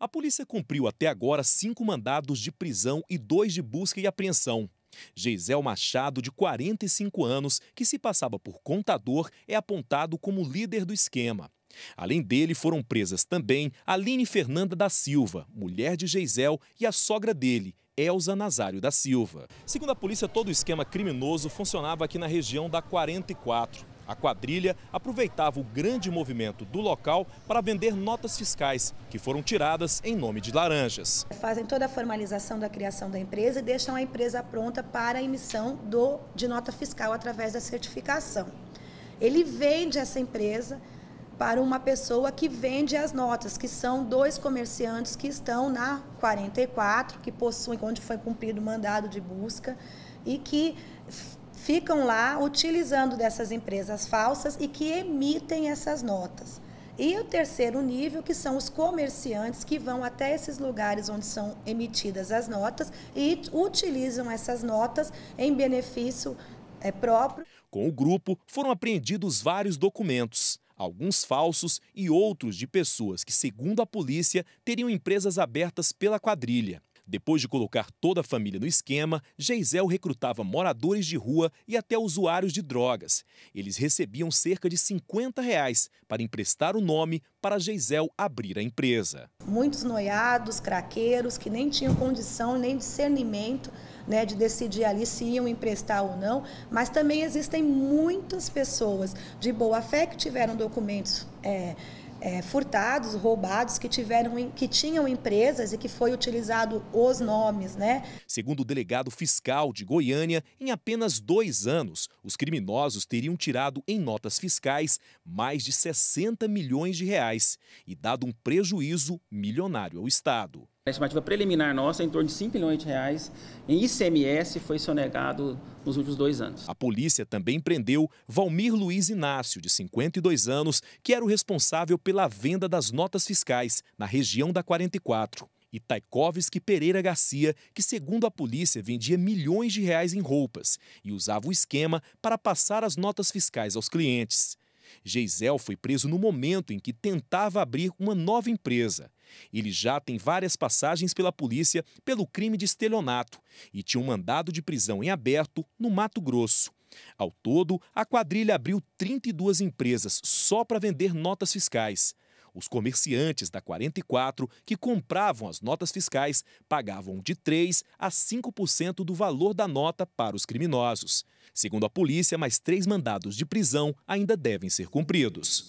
A polícia cumpriu até agora cinco mandados de prisão e dois de busca e apreensão. Geisel Machado, de 45 anos, que se passava por contador, é apontado como líder do esquema. Além dele, foram presas também Aline Fernanda da Silva, mulher de Geisel, e a sogra dele, Elza Nazário da Silva. Segundo a polícia, todo o esquema criminoso funcionava aqui na região da 44. A quadrilha aproveitava o grande movimento do local para vender notas fiscais, que foram tiradas em nome de laranjas. Fazem toda a formalização da criação da empresa e deixam a empresa pronta para a emissão do, de nota fiscal através da certificação. Ele vende essa empresa para uma pessoa que vende as notas, que são dois comerciantes que estão na 44, que possuem, onde foi cumprido o mandado de busca e que ficam lá utilizando dessas empresas falsas e que emitem essas notas. E o terceiro nível, que são os comerciantes que vão até esses lugares onde são emitidas as notas e utilizam essas notas em benefício é, próprio. Com o grupo, foram apreendidos vários documentos, alguns falsos e outros de pessoas que, segundo a polícia, teriam empresas abertas pela quadrilha. Depois de colocar toda a família no esquema, Geisel recrutava moradores de rua e até usuários de drogas. Eles recebiam cerca de 50 reais para emprestar o nome para Geisel abrir a empresa. Muitos noiados, craqueiros, que nem tinham condição nem discernimento né, de decidir ali se iam emprestar ou não, mas também existem muitas pessoas de boa fé que tiveram documentos. É, é, furtados, roubados que tiveram que tinham empresas e que foi utilizado os nomes, né? Segundo o delegado fiscal de Goiânia, em apenas dois anos, os criminosos teriam tirado em notas fiscais mais de 60 milhões de reais e dado um prejuízo milionário ao estado. A estimativa preliminar nossa é em torno de 5 milhões de reais em ICMS foi sonegado nos últimos dois anos. A polícia também prendeu Valmir Luiz Inácio, de 52 anos, que era o responsável pela venda das notas fiscais na região da 44 e Taikovski Pereira Garcia, que, segundo a polícia, vendia milhões de reais em roupas e usava o esquema para passar as notas fiscais aos clientes. Geisel foi preso no momento em que tentava abrir uma nova empresa. Ele já tem várias passagens pela polícia pelo crime de estelionato e tinha um mandado de prisão em aberto no Mato Grosso. Ao todo, a quadrilha abriu 32 empresas só para vender notas fiscais. Os comerciantes da 44 que compravam as notas fiscais pagavam de 3 a 5% do valor da nota para os criminosos. Segundo a polícia, mais três mandados de prisão ainda devem ser cumpridos.